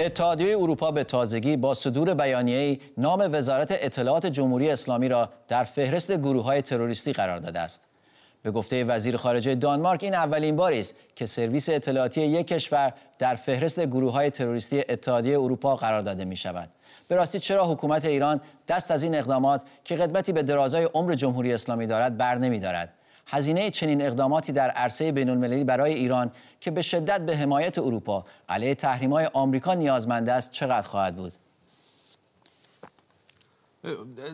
اتحادیه اروپا به تازگی با صدور بیانیه‌ای نام وزارت اطلاعات جمهوری اسلامی را در فهرست گروه‌های تروریستی قرار داده است. به گفته وزیر خارجه دانمارک این اولین باری است که سرویس اطلاعاتی یک کشور در فهرست گروه‌های تروریستی اتحادیه اروپا قرار داده می شود. به راستی چرا حکومت ایران دست از این اقدامات که قدمتی به درازای عمر جمهوری اسلامی دارد بر نمی دارد؟ هزینه چنین اقداماتی در عرصه بین المللی برای ایران که به شدت به حمایت اروپا علیه های آمریکا نیازمند است چقدر خواهد بود؟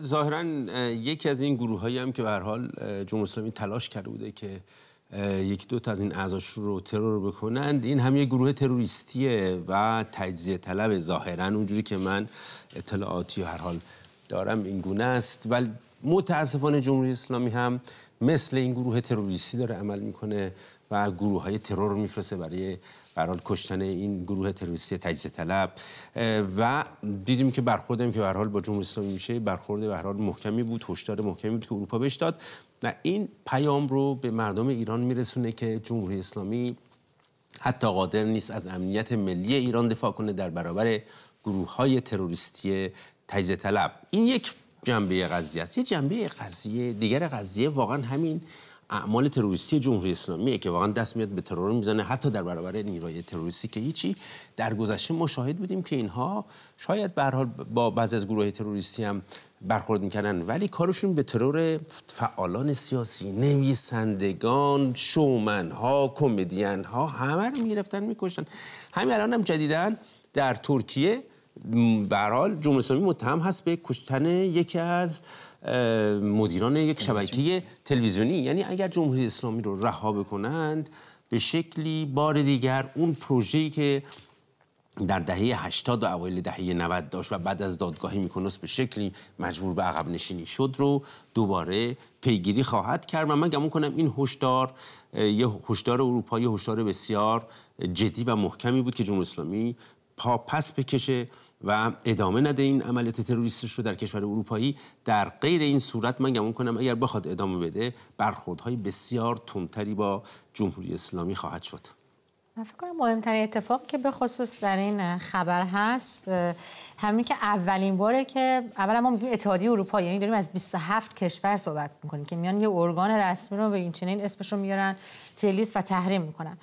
ظاهرا یکی از این گروه هایی هم که به هر حال جمهوری اسلامی تلاش کرده بوده که یک دو تا از این اعضاش رو ترور بکنند این هم یه گروه تروریستیه و تجزیه طلب ظاهرا اونجوری که من اطلاعاتی هر حال دارم این گونه است ولی متاسفانه جمهوری اسلامی هم مثل این گروه تروریستی داره عمل میکنه و گروه های ترور میفرسته برای برحال کشتن این گروه تروریستی تجزیه طلب و دیدیم که برخوردم که برحال با جمهوری اسلامی میشه برخورد به محکمی بود هشدار محکمی بود که اروپا بهش داد و این پیام رو به مردم ایران میرسونه که جمهوری اسلامی حتی قادر نیست از امنیت ملی ایران دفاع کنه در برابر گروه های تروریستی تجزیه طلب این یک جنبه قضیه است یه جنبه قضیه دیگر قضیه واقعا همین اعمال تروریستی جمهوری اسلامیه که واقعا دست میاد به ترور میزنه حتی در برابر نیروی تروریستی که هیچی در گذشته مشاهده بودیم که اینها شاید به حال با بعضی از گروه تروریستی هم برخورد میکنن ولی کارشون به ترور فعالان سیاسی نویسندگان شومن ها کمدین ها همه رو میگرفتن میکشن همین الان هم جدیدن در ترکیه به حال جمهوری اسلامی متهم هست به کشتن یکی از مدیران یک شبکه تلویزیونی یعنی اگر جمهوری اسلامی رو رها بکنند به شکلی بار دیگر اون پروژه‌ای که در دهه 80 و اوایل دهه 90 داشت و بعد از دادگاهی میکنوس به شکلی مجبور به عقب نشینی شد رو دوباره پیگیری خواهد کرد و من گمون کنم این هشدار یه هشدار اروپایی هشدار بسیار جدی و محکمی بود که جمهوری اسلامی پا پس بکشه و ادامه نده این عملیات تروریستش رو در کشور اروپایی در غیر این صورت من گمون کنم اگر بخواد ادامه بده برخوردهای بسیار تندتری با جمهوری اسلامی خواهد شد من فکر کنم مهمترین اتفاق که به خصوص در این خبر هست همین که اولین باره که اولا ما میگیم اتحادیه اروپا یعنی داریم از 27 کشور صحبت میکنیم که میان یه ارگان رسمی رو به این چنین اسمش رو میارن توی و تحریم میکنن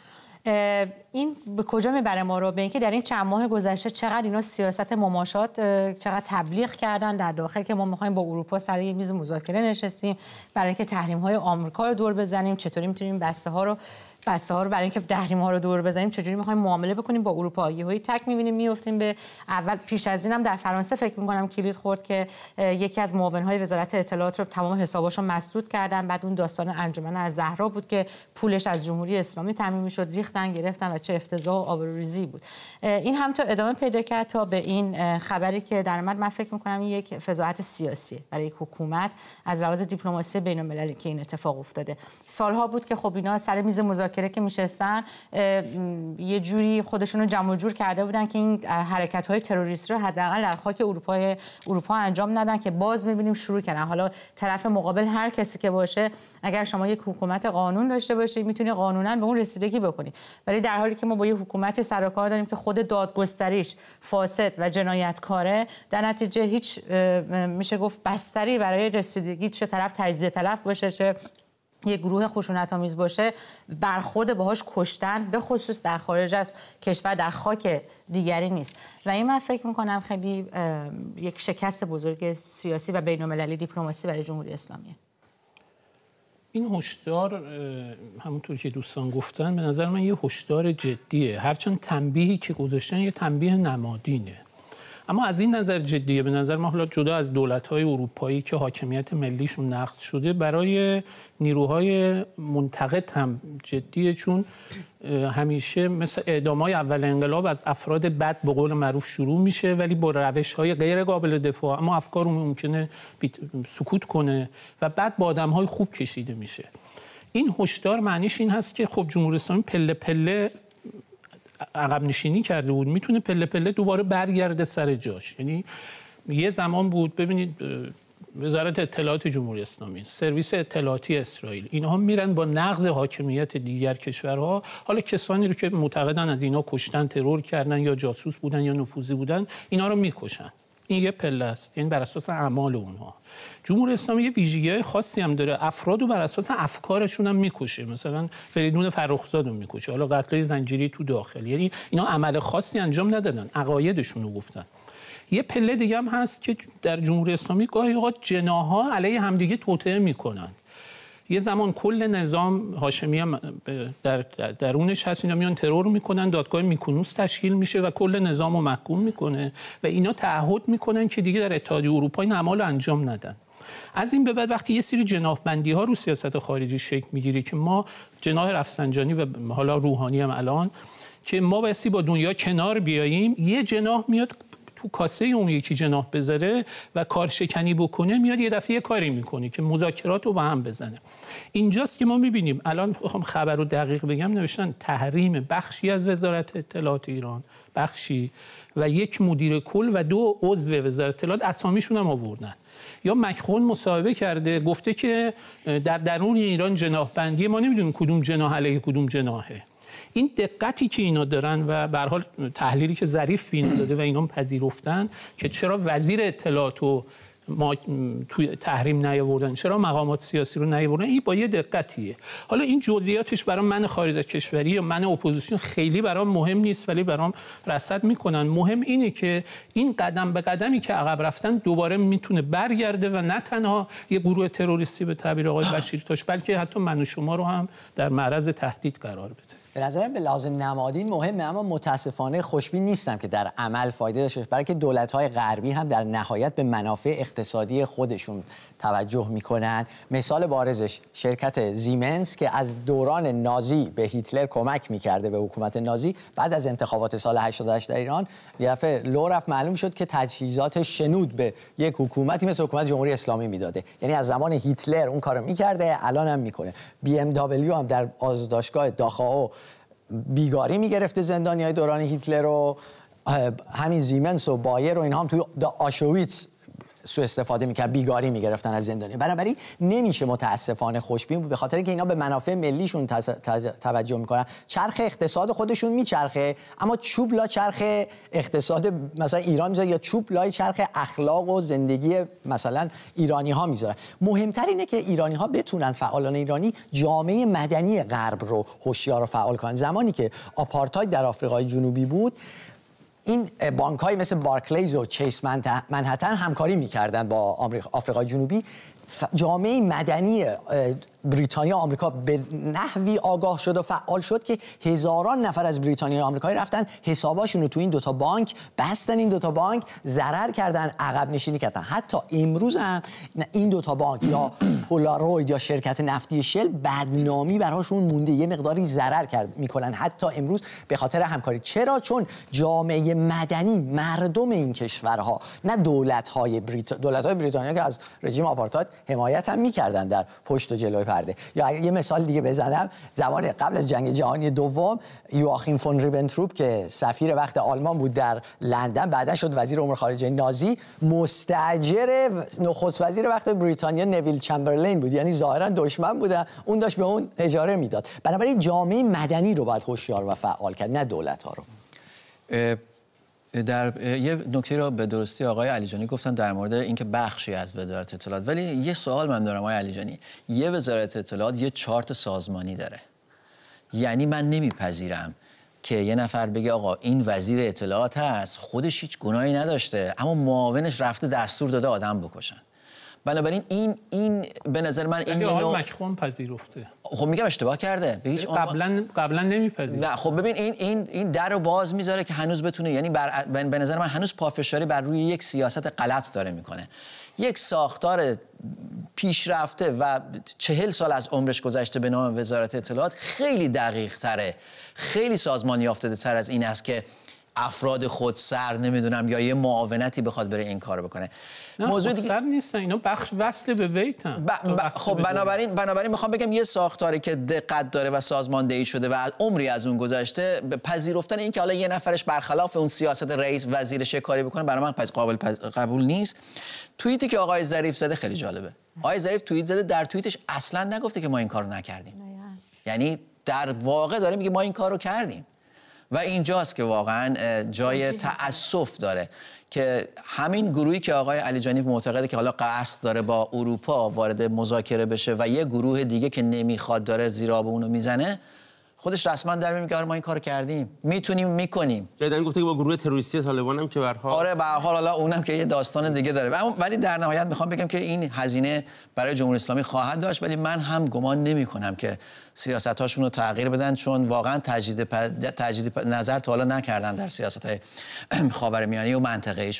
این به کجا میبره ما رو به اینکه در این چند ماه گذشته چقدر اینا سیاست مماشات چقدر تبلیغ کردن در داخل که ما میخوایم با اروپا سر یه میز مذاکره نشستیم برای اینکه تحریم های آمریکا رو دور بزنیم چطوری میتونیم بسته ها رو ها رو برای اینکه دهریم ها رو دور بزنیم چجوری میخوایم معامله بکنیم با اروپا هایی تک میبینیم میفتیم به اول پیش از اینم در فرانسه فکر میکنم کلید خورد که یکی از های وزارت اطلاعات رو تمام حساباشو مسدود کردن بعد اون داستان انجمن از زهرا بود که پولش از جمهوری اسلامی تامین میشد ریختن گرفتن و چه افتضاح و آبروریزی بود این هم تا ادامه پیدا کرد تا به این خبری که در من فکر میکنم یک فضاحت سیاسی برای حکومت از لحاظ دیپلماسی بین المللی که این اتفاق افتاده سالها بود که خب اینا سر میز مذاکره مذاکره که میشستن یه جوری خودشون رو جمع جور کرده بودن که این حرکت های تروریست رو حداقل در خاک اروپا اروپا انجام ندن که باز میبینیم شروع کردن حالا طرف مقابل هر کسی که باشه اگر شما یک حکومت قانون داشته باشه میتونی قانونا به اون رسیدگی بکنی ولی در حالی که ما با یه حکومت سرکار داریم که خود دادگستریش فاسد و جنایتکاره در نتیجه هیچ میشه گفت بستری برای رسیدگی چه طرف تجزیه طلب باشه چه یک گروه خشونت آمیز باشه برخورد باهاش کشتن به خصوص در خارج از کشور در خاک دیگری نیست و این من فکر میکنم خیلی یک شکست بزرگ سیاسی و بین المللی دیپلماسی برای جمهوری اسلامیه این هشدار همونطور که دوستان گفتن به نظر من یه هشدار جدیه هرچند تنبیهی که گذاشتن یه تنبیه نمادینه اما از این نظر جدیه به نظر ما حالا جدا از های اروپایی که حاکمیت ملیشون نقض شده برای نیروهای منتقد هم جدیه چون همیشه مثل های اول انقلاب از افراد بد به قول معروف شروع میشه ولی با روش های غیر قابل دفاع اما افکار ممکنه سکوت کنه و بعد با آدم های خوب کشیده میشه این هشدار معنیش این هست که خب جمهوری اسلامی پله پله عقب نشینی کرده بود میتونه پله پله دوباره برگرده سر جاش یعنی یه زمان بود ببینید وزارت اطلاعات جمهوری اسلامی سرویس اطلاعاتی اسرائیل اینها میرن با نقض حاکمیت دیگر کشورها حالا کسانی رو که معتقدن از اینها کشتن ترور کردن یا جاسوس بودن یا نفوذی بودن اینها رو میکشن یه پله است یعنی بر اساس اعمال اونها جمهوری اسلامی یه ویژگی های خاصی هم داره افراد و بر اساس افکارشون هم میکشه مثلا فریدون فرخزاد رو میکشه حالا های زنجیری تو داخل یعنی اینا عمل خاصی انجام ندادن عقایدشون رو گفتن یه پله دیگه هم هست که در جمهوری اسلامی گاهی اوقات جناها علیه همدیگه توطئه میکنن یه زمان کل نظام هاشمی هم در درونش هست اینا میان ترور میکنن دادگاه میکونوس تشکیل میشه و کل نظام رو محکوم میکنه و اینا تعهد میکنن که دیگه در اتحادیه اروپا این اعمال انجام ندن از این به بعد وقتی یه سری بندی ها رو سیاست خارجی شکل میگیره که ما جناح رفسنجانی و حالا روحانی هم الان که ما بایستی با دنیا کنار بیاییم یه جناح میاد تو کاسه اون یکی جناح بذاره و کارشکنی بکنه میاد یه دفعه کاری میکنه که مذاکرات رو به هم بزنه اینجاست که ما میبینیم الان میخوام خبر رو دقیق بگم نوشتن تحریم بخشی از وزارت اطلاعات ایران بخشی و یک مدیر کل و دو عضو وزارت اطلاعات اسامیشون هم آوردن یا مکخون مصاحبه کرده گفته که در درون ایران جناح بندی ما نمیدونیم کدوم جناح علیه کدوم جناحه این دقتی که اینا دارن و به حال تحلیلی که ظریف بین داده و اینا پذیرفتن که چرا وزیر اطلاعات و ما توی تحریم نیاوردن چرا مقامات سیاسی رو نیاوردن این با یه دقتیه حالا این جزئیاتش برای من خارج از کشوری یا من اپوزیسیون خیلی برام مهم نیست ولی برام رصد میکنن مهم اینه که این قدم به قدمی که عقب رفتن دوباره میتونه برگرده و نه تنها یه گروه تروریستی به تعبیر آقای بشیرتاش بلکه حتی من و شما رو هم در معرض تهدید قرار بده به نظرم به لحاظ نمادین مهمه اما متاسفانه خوشبین نیستم که در عمل فایده داشته برای که دولت‌های غربی هم در نهایت به منافع اقتصادی خودشون توجه میکنن مثال بارزش شرکت زیمنس که از دوران نازی به هیتلر کمک میکرده به حکومت نازی بعد از انتخابات سال 88 در ایران یه رفت معلوم شد که تجهیزات شنود به یک حکومتی مثل حکومت جمهوری اسلامی میداده یعنی از زمان هیتلر اون کارو میکرده الان هم میکنه بی ام هم در آزاداشگاه داخاو بیگاری میگرفته زندانی های دوران هیتلر رو همین زیمنس و بایر و این هم توی آشویتس سو استفاده میکرد بیگاری میگرفتن از زندانی بنابراین نمیشه متاسفانه خوشبین بود به خاطر اینکه اینا به منافع ملیشون توجه میکنن چرخ اقتصاد خودشون میچرخه اما چوب لا چرخ اقتصاد مثلا ایران میذاره یا چوب لای چرخ اخلاق و زندگی مثلا ایرانی ها میذاره مهمتر اینه که ایرانی ها بتونن فعالان ایرانی جامعه مدنی غرب رو هوشیار و فعال کنن زمانی که آپارتاید در آفریقای جنوبی بود این بانک های مثل بارکلیز و چیس منحتن همکاری میکردن با آفریقای جنوبی جامعه مدنی بریتانیا آمریکا به نحوی آگاه شد و فعال شد که هزاران نفر از بریتانیا آمریکایی رفتن حساباشون رو تو این دوتا بانک بستن این دوتا بانک ضرر کردن عقب نشینی کردن حتی امروز هم این دوتا بانک یا پولاروید یا شرکت نفتی شل بدنامی براشون مونده یه مقداری ضرر کرد میکنن حتی امروز به خاطر همکاری چرا چون جامعه مدنی مردم این کشورها نه دولت های بریت... دولت های بریتانیا که از رژیم آپارتاید حمایت هم میکردن در پشت و جلوی یا یه مثال دیگه بزنم زمان قبل از جنگ جهانی دوم یواخیم فون ریبنتروپ که سفیر وقت آلمان بود در لندن بعدا شد وزیر امور خارجه نازی مستاجر نخست وزیر وقت بریتانیا نویل چمبرلین بود یعنی ظاهرا دشمن بوده اون داشت به اون اجاره میداد بنابراین جامعه مدنی رو باید هوشیار و فعال کرد نه دولت ها رو در یه نکته رو به درستی آقای علیجانی گفتن در مورد اینکه بخشی از وزارت اطلاعات ولی یه سوال من دارم آقای علیجانی یه وزارت اطلاعات یه چارت سازمانی داره یعنی من نمیپذیرم که یه نفر بگه آقا این وزیر اطلاعات هست خودش هیچ گناهی نداشته اما معاونش رفته دستور داده آدم بکشن بنابراین این این به نظر من این یعنی اینو مکرون پذیرفته خب میگم اشتباه کرده به هیچ یعنی قبلا قبلا نمیپذیره خب ببین این این این در رو باز میذاره که هنوز بتونه یعنی بر... به نظر من هنوز پافشاری بر روی یک سیاست غلط داره میکنه یک ساختار پیشرفته و چهل سال از عمرش گذشته به نام وزارت اطلاعات خیلی دقیق تره خیلی سازمان یافته تر از این است که افراد خود سر نمیدونم یا یه معاونتی بخواد بره این کار بکنه نه موضوع خب، دیگه نیستن اینا بخش وصل به هم. ب... خب بنابراین بنابراین میخوام بگم یه ساختاری که دقت داره و سازماندهی شده و عمری از اون گذشته به پذیرفتن که حالا یه نفرش برخلاف اون سیاست رئیس وزیرش کاری بکنه برای من پس قابل قبول نیست توییتی که آقای ظریف زده خیلی جالبه آقای ظریف توییت زده در توییتش اصلا نگفته که ما این کارو نکردیم یعنی در واقع داره میگه ما این کارو کردیم و اینجاست که واقعا جای تأسف داره که همین گروهی که آقای علی معتقده که حالا قصد داره با اروپا وارد مذاکره بشه و یه گروه دیگه که نمیخواد داره زیرا به اونو میزنه خودش رسما در میگه آره ما این کار کردیم میتونیم میکنیم جدی گفته که با گروه تروریستی طالبان هم که بر آره به حال حالا اونم که یه داستان دیگه داره ولی در نهایت میخوام بگم که این هزینه برای جمهوری اسلامی خواهد داشت ولی من هم گمان نمی کنم که سیاست هاشون رو تغییر بدن چون واقعا تجدید, پ... نظر تا حالا نکردن در سیاست های خاورمیانه و منطقه